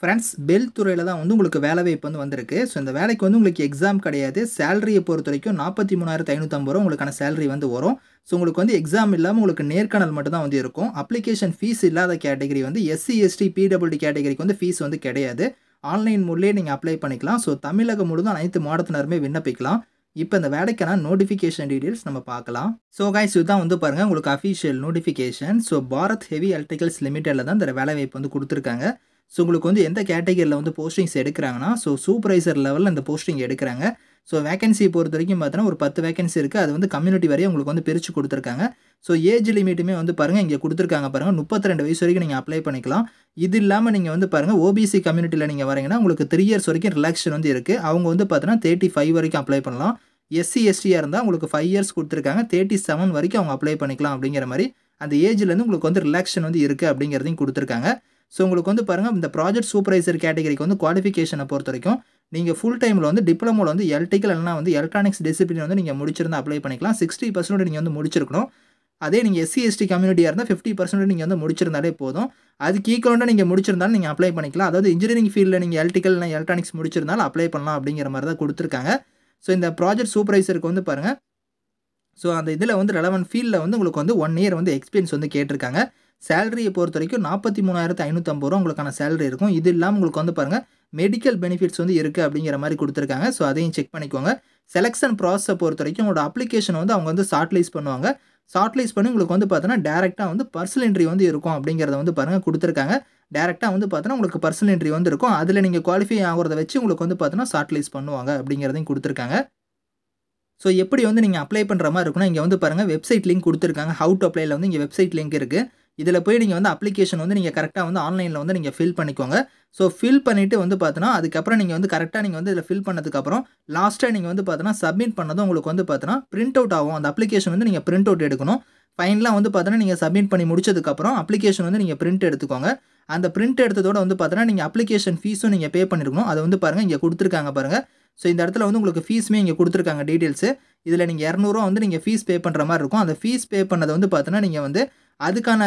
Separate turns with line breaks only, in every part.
friends bell துறையில் தான் வந்து உங்களுக்கு வேலை வாய்ப்பு வந்து வந்திருக்கு ஸோ இந்த வேலைக்கு வந்து உங்களுக்கு எக்ஸாம் கிடையாது சேலரியை பொறுத்த வரைக்கும் நாற்பத்தி மூணாயிரத்து ஐநூற்றம்பது ரூபா உங்களுக்கான சேலரி வந்து வரும் ஸோ உங்களுக்கு வந்து எக்ஸாம் இல்லாமல் உங்களுக்கு நேர்காணல் மட்டும் தான் வந்து இருக்கும் அப்ளிகேஷன் ஃபீஸ் இல்லாத கேட்டகரி வந்து எஸ்சி எஸ்டி பிடபிள்டி கேட்டகரிக்கு வந்து ஃபீஸ் வந்து கிடையாது ஆன்லைன் மூலியே நீங்கள் அப்ளை பண்ணிக்கலாம் ஸோ தமிழகம் முழுதும் அனைத்து மாவட்டத்தினருமே விண்ணப்பிக்கலாம் இப்போ இந்த வேலைக்கான நோட்டிஃபிகேஷன் டீடைல்ஸ் நம்ம பார்க்கலாம் ஸோ காய்ஸ் இதுதான் வந்து பாருங்கள் உங்களுக்கு official notification so Bharat heavy electricals லிமிட்டடில் தான் இந்த வேலை வாய்ப்பு வந்து கொடுத்துருக்காங்க ஸோ உங்களுக்கு வந்து எந்த கேட்டகரியில் வந்து போஸ்டிங்ஸ் எடுக்கிறாங்கன்னா ஸோ சூப்பர்வைசர் லெவலில் அந்த போஸ்டிங் எடுக்கிறாங்க ஸோ வேகன்சி பொறுத்த வரைக்கும் பார்த்தோன்னா ஒரு பத்து வேகன்சி இருக்குது அது வந்து கம்யூனிட்டி வரையும் உங்களுக்கு வந்து பிரித்து கொடுத்துருக்காங்க ஸோ ஏஜ் லிமிட்டுமே வந்து பாருங்கள் இங்கே கொடுத்துருக்காங்க பாருங்கள் முப்பத்தி ரெண்டு வயசு வரைக்கும் நீங்கள் அப்ளை பண்ணிக்கலாம் இது இல்லாமல் நீங்கள் வந்து பாருங்கள் ஓபிசி கம்யூனிட்டியில் நீங்கள் வரீங்கன்னா உங்களுக்கு த்ரீ இயர்ஸ் வரைக்கும் ரிலாக்ஷன் வந்து இருக்குது அவங்க வந்து பார்த்தீங்கன்னா தேர்ட்டி ஃபைவ் வரைக்கும் அப்ளை பண்ணலாம் எஸ்சி எஸ்டியாக இருந்தால் உங்களுக்கு ஃபைவ் இயர்ஸ் கொடுத்துருக்காங்க தேர்ட்டி செவன் வரைக்கும் அவங்க அப்ளை பண்ணிக்கலாம் அப்படிங்கிற மாதிரி அந்த ஏஜ்லேருந்து உங்களுக்கு வந்து ரிலாக்ஷன் வந்து இருக்குது அப்படிங்கிறதையும் கொடுத்துருக்காங்க ஸோ உங்களுக்கு வந்து பாருங்கள் இந்த ப்ராஜெக்ட் சூப்பர்வைசர் கேட்டகரிக்கு வந்து குவாலிஃபிகேஷனை பொறுத்த வரைக்கும் நீங்கள் ஃபுல் டைமில் வந்து டிப்ளமோவில் வந்து எலக்ட்ரிக்கல் இல்லைனா வந்து எலக்ட்ரானிக்ஸ் டிசிப்ளின் வந்து நீங்கள் முடிச்சிருந்தால் அப்ளை பண்ணிக்கலாம் சிக்ஸ்டி பர்சன்டேஜ் நீங்கள் வந்து முடிச்சிருக்கணும் அதே நீங்கள் எஸ்சி எஸ்டி கம்யூனிட்டியாக இருந்தால் ஃபிஃப்டி பர்சன்டேஜ் நீங்கள் வந்து முடிச்சிருந்தாலே போதும் அதுக்கு ஈக்குவலாக நீங்கள் முடிச்சிருந்தாலும் நீங்கள் அப்ளை பண்ணிக்கலாம் அதாவது இன்ஜினியரிங் ஃபீல்டில் நீங்கள் எலக்ட்ரிக்கல் இல்லை எலக்ட்ரானிக்ஸ் முடிச்சிருந்தாலும் அப்ளை பண்ணலாம் அப்படிங்கிற மாதிரி தான் கொடுத்துருக்காங்க ஸோ இந்த ப்ராஜெக்ட் சூப்பர்வைசருக்கு வந்து பாருங்கள் ஸோ அந்த இதில் வந்து ரெலவன் ஃபீல்டில் வந்து உங்களுக்கு வந்து ஒன் இயர் வந்து எக்ஸ்பீரியன்ஸ் வந்து கேட்டிருக்காங்க சேலரியை பொறுத்த வரைக்கும் நாற்பத்தி மூணாயிரத்து ஐநூற்றம்பது ரூபா உங்களுக்கான சேலரி இருக்கும் இது இல்லாமல் உங்களுக்கு வந்து பாருங்கள் மெடிக்கல் பெனிஃபிட்ஸ் வந்து இருக்குது அப்படிங்கிற மாதிரி கொடுத்துருக்காங்க ஸோ அதையும் செக் பண்ணிக்கோங்க செலெக்ஷன் ப்ராசஸை பொறுத்த வரைக்கும் உங்களோட அப்ளிகேஷன் வந்து அவங்க வந்து ஷார்ட்லைஸ் பண்ணுவாங்க ஷார்ட்லைஸ் பண்ணி உங்களுக்கு வந்து பார்த்தோன்னா டேரெக்டாக வந்து பர்சனல் என்ட்ரி வந்து இருக்கும் அப்படிங்கிறத வந்து பாருங்கள் கொடுத்துருக்காங்க டேரெக்டாக வந்து பார்த்தோன்னா உங்களுக்கு பர்சனல் என்ட்ரி வந்து இருக்கும் அதில் நீங்கள் குவாலிஃபை ஆகிறத வச்சு உங்களுக்கு வந்து பார்த்தோன்னா ஷார்ட்லைஸ் பண்ணுவாங்க அப்படிங்கிறதையும் கொடுத்துருக்காங்க ஸோ எப்படி வந்து நீங்கள் அப்ளை பண்ணுற மாதிரி இருக்குன்னா இங்கே வந்து பாருங்கள் வெப்சைட் லிங்க் கொடுத்துருக்காங்க ஹவு டு அப்ளைல வந்து இங்கே வெப்சைட் லிங்க் இருக்குது இதில் போய் நீங்கள் வந்து அப்ளிகேஷன் வந்து நீங்கள் கரெக்டாக வந்து ஆன்லைனில் வந்து நீங்கள் ஃபில் பண்ணிக்கோங்க ஸோ ஃபில் பண்ணிவிட்டு வந்து பார்த்தினா அதுக்கப்புறம் நீங்கள் வந்து கரெக்டாக நீங்கள் வந்து இதில் ஃபில் பண்ணதுக்கப்புறம் லாஸ்ட்டாக நீங்கள் வந்து பார்த்தோன்னா சப்மிட் பண்ணதும் உங்களுக்கு வந்து பார்த்தினா பிரிண்ட் அவுட் ஆகும் அந்த அப்ளிகேஷன் வந்து நீங்கள் பிரிண்ட் அவுட் எடுக்கணும் ஃபைனலாக வந்து பார்த்தோன்னா நீங்கள் சப்மிட் பண்ணி முடிச்சதுக்கப்புறம் அப்ளிகேஷன் வந்து நீங்கள் பிரிண்ட் எடுத்துக்கோங்க அந்த பிரிண்ட் எடுத்ததோட வந்து பார்த்தோன்னா நீங்கள் அப்ளிகேஷன் ஃபீஸும் நீங்கள் பே பண்ணியிருக்கணும் அதை வந்து பாருங்கள் இங்கே கொடுத்துருக்காங்க பாருங்கள் ஸோ இந்த இடத்துல வந்து உங்களுக்கு ஃபீஸுமே இங்கே கொடுத்துருக்காங்க டீட்டெயில்ஸு இதில் நீங்கள் இரநூறுவா வந்து நீங்கள் ஃபீஸ் பே பண்ணுற மாதிரி இருக்கும் அந்த ஃபீஸ் பே பண்ணதை வந்து பார்த்தோன்னா நீங்கள் வந்து அதுக்கான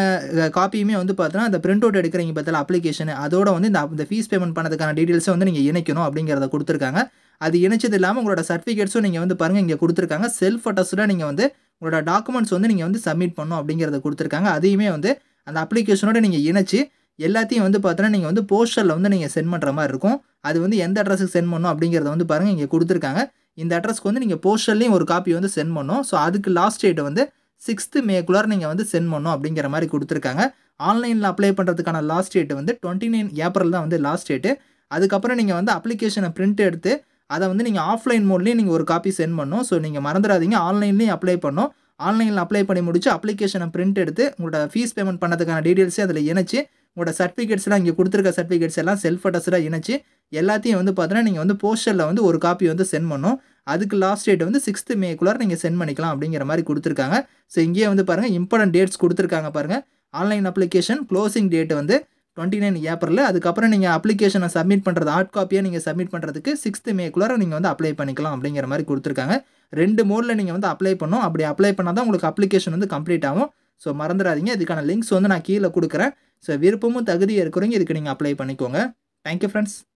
காப்பியுமே வந்து பார்த்தோன்னா அந்த பிரிண்ட் அவுட் எடுக்கிறீங்க பார்த்தாலும் அப்ளிகேஷன் அதோட வந்து இந்த இந்த ஃபீஸ் பேமெண்ட் பண்ணதுக்கான டீட்டெயில்ஸை வந்து நீங்கள் இணைக்கணும் அப்படிங்கிறத கொடுத்துருக்காங்க அது இணைச்சது இல்லாமல் உங்களோட சர்டிஃபிகேட்ஸும் நீங்கள் வந்து பாருங்கள் இங்கே கொடுத்துருக்காங்க செல்ஃப் அட்டஸ்டாக நீங்கள் வந்து உங்களோட டாக்குமெண்ட்ஸ் வந்து நீங்கள் வந்து சப்மிட் பண்ணணும் அப்படிங்கிறத கொடுத்துருக்காங்க அதையுமே வந்து அந்த அப்ளிகேஷனோட நீங்கள் இணைச்சி எல்லாத்தையும் வந்து பார்த்தோன்னா நீங்கள் வந்து போஸ்டரில் வந்து நீங்கள் சென்ட் பண்ணுற மாதிரி இருக்கும் அது வந்து எந்த அட்ரஸுக்கு சென்ட் பண்ணணும் அப்படிங்கிறத வந்து பாருங்கள் இங்கே கொடுத்துருக்காங்க இந்த அட்ரஸ்க்கு வந்து நீங்கள் போஸ்டர்லேயும் ஒரு காப்பி வந்து சென்ட் பண்ணணும் ஸோ அதுக்கு லாஸ்ட் டேட் வந்து சிக்ஸ்த்து மேக்குள்ளார் நீங்கள் வந்து சென்ட் பண்ணணும் அப்படிங்கிற மாதிரி கொடுத்துருக்காங்க ஆன்லைனில் அப்ளை பண்ணுறதுக்கான லாஸ்ட் டேட் வந்து டுவெண்ட்டி நைன் ஏப்ரல் தான் வந்து லாஸ்ட் டேட்டு அதுக்கப்புறம் நீங்கள் வந்து அப்ளிகேஷனை பிரிண்ட் எடுத்து அதை வந்து நீங்கள் ஆஃப்லைன் மோட்லேயும் நீங்கள் ஒரு காப்பி சென்ட் பண்ணணும் ஸோ நீங்கள் மறந்துடாதீங்க ஆன்லைன்லேயும் அப்ளை பண்ணோம் ஆன்லைனில் அப்ளை பண்ணி முடிச்சு அப்ளிகேஷனை பிரிண்ட் எடுத்து உங்களோட ஃபீஸ் பேமெண்ட் பண்ணதுக்கான டீட்டெயில்ஸே அதில் இணைச்சி உங்களோட சர்டிஃபிகேட்ஸ்லாம் இங்கே கொடுத்துருக்க சர்டிஃபிகேட்ஸ் எல்லாம் செல்ஃப் அட்டஸ்டாக இணைச்சி எல்லாத்தையும் வந்து பார்த்தீங்கன்னா நீங்கள் வந்து போஸ்டரில் வந்து ஒரு காப்பி வந்து சென்ட் பண்ணும் அதுக்கு லாஸ்ட் டேட் வந்து சிக்ஸ்த்து மேக்குள்ளார நீங்கள் சென்ட் பண்ணிக்கலாம் அப்படிங்கிற மாதிரி கொடுத்துருக்காங்க ஸோ இங்கேயே வந்து பாருங்கள் இம்பார்ட்டன்ட் டேட்ஸ் கொடுத்துருக்காங்க பாருங்கள் ஆன்லைன் அப்ளிகேஷன் க்ளோசிங் டேட் வந்து டுவெண்ட்டி நைன் ஏப்ரல் அதுக்கப்புறம் நீங்கள் அப்ளிகேஷனை சப்மிட் பண்ணுறது ஹார்ட் காப்பியாக நீங்கள் சப்மிட் பண்ணுறதுக்கு சிக்ஸ்த்து மேக்குள்ளார நீங்கள் வந்து அப்ளை பண்ணிக்கலாம் அப்படிங்கிற மாதிரி கொடுத்துருக்காங்க ரெண்டு மோடில் நீங்கள் வந்து அப்ளை பண்ணணும் அப்படி அப்ளை பண்ணால் தான் உங்களுக்கு அப்ளிகேஷன் வந்து கம்ப்ளீட் ஆகும் ஸோ மறந்துடாதீங்க இதுக்கான லிங்க்ஸ் வந்து நான் கீழே கொடுக்குறேன் ஸோ விருப்பமும் தகுதியும் இருக்கிறவங்க இதுக்கு நீங்கள் அப்ளை பண்ணிக்கோங்க தேங்க்யூ ஃப்ரெண்ட்ஸ்